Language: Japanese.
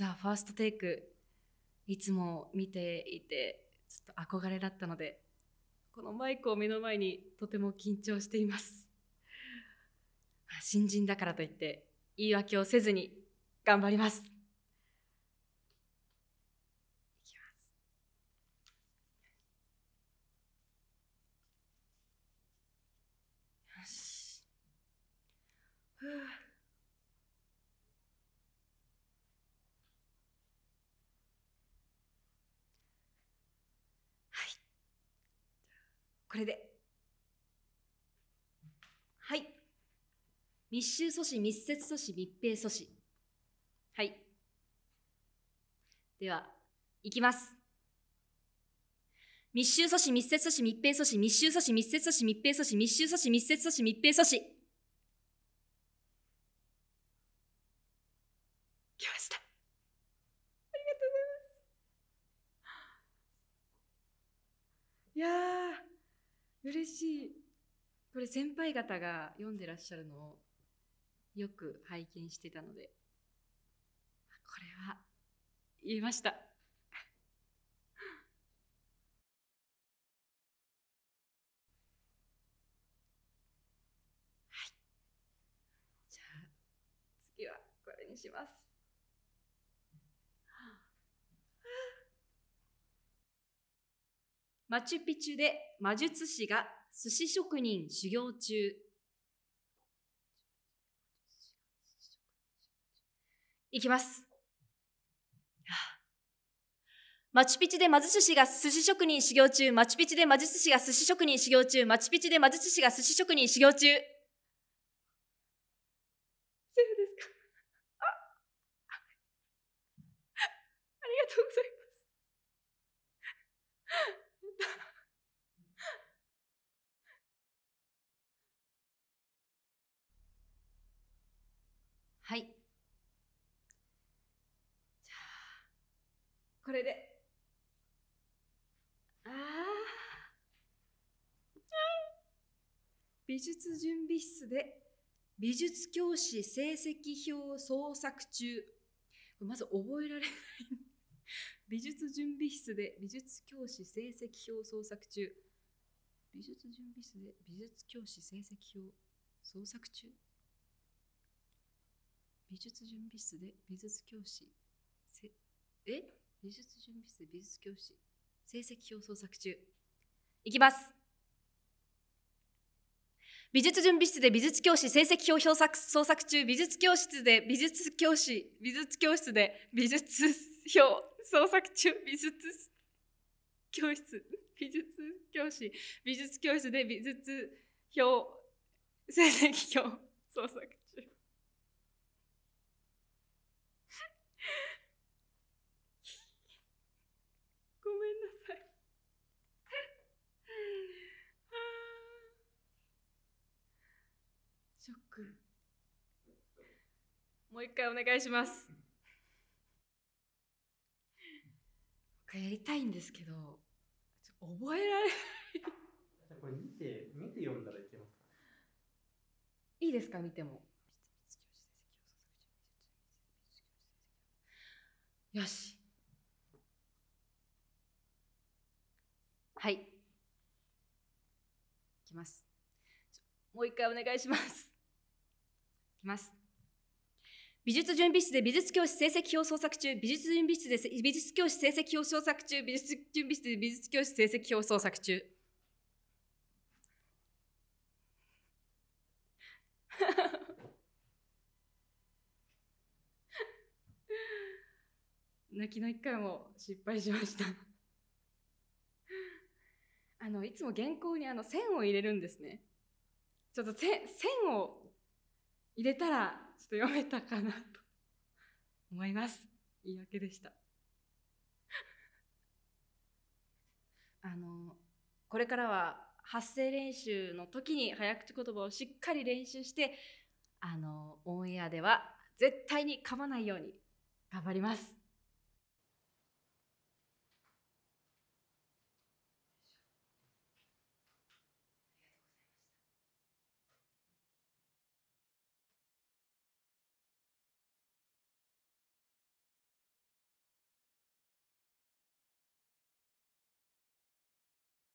ザ・ファーストテイクいつも見ていてちょっと憧れだったのでこのマイクを目の前にとても緊張しています新人だからといって言い訳をせずに頑張りますこれで。はい。密集阻止、密接阻止、密閉阻止。はい。では、いきます。密集阻止、密接阻止、密閉阻止、密集阻止、密接阻止、密閉阻止、密集阻止、密接阻止、密閉阻止。嬉しい。これ先輩方が読んでらっしゃるのをよく拝見してたので、これは言いました。はい。じゃあ次はこれにします。マチュピチュで魔術師が寿司職人修行中。いきます。マチュピチュで魔術師が寿司職人修行中、マチュピチュで魔術師が寿司職人修行中、マチュピチュで魔術師が寿司職人修行中。はい。じゃあ、これで。ああ。美術準備室で美術教師成績表創作中。まず覚えられない。美術準備室で美術教師成績表創作中。美術準備室で美術教師成績表創作中。美術準備室で美術教師え美術準備室で美術教師成績表創作中いきます美術準備室で美術教師成績表創作中美術教室で美術教師美術教室で美術表創作中美術教室美術教師美術教室で美術表成績表創作ショックもう一回お願いしますもう一回やりたいんですけど覚えられないこれ見て見て読んだらいけますかいいですか見てもよしはいいきますもう一回お願いしますきます。美術準備室で美術教師成績表創作中、美術準備室で美術教師成績表創作中、美術準備室で美術教師成績表創作中。泣きの一回も失敗しましたあのいつも原稿にあの線を入れるんですねちょっと線を入れたらちょっと読めたかなと 思います言い訳でした あのこれからは発声練習の時に早口言葉をしっかり練習してあのオンエアでは絶対に噛まないように頑張ります